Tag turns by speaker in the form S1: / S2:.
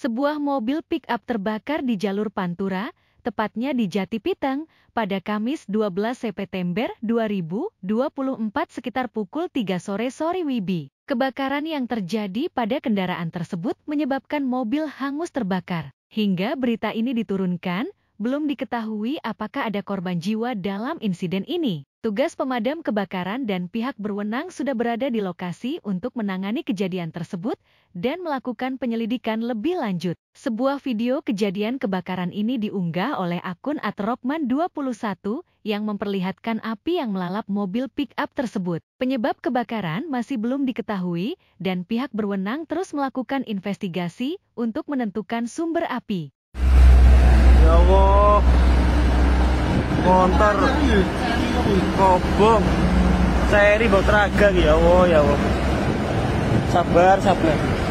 S1: sebuah mobil pick-up terbakar di jalur Pantura, tepatnya di Jati Pitang, pada Kamis 12 September 2024 sekitar pukul 3 sore sore Wibi. Kebakaran yang terjadi pada kendaraan tersebut menyebabkan mobil hangus terbakar. Hingga berita ini diturunkan, belum diketahui apakah ada korban jiwa dalam insiden ini. Tugas pemadam kebakaran dan pihak berwenang sudah berada di lokasi untuk menangani kejadian tersebut dan melakukan penyelidikan lebih lanjut. Sebuah video kejadian kebakaran ini diunggah oleh akun atrokman 21 yang memperlihatkan api yang melalap mobil pick-up tersebut. Penyebab kebakaran masih belum diketahui dan pihak berwenang terus melakukan investigasi untuk menentukan sumber api.
S2: motor kobong seri bawa teraga ya Allah oh ya Allah sabar sabar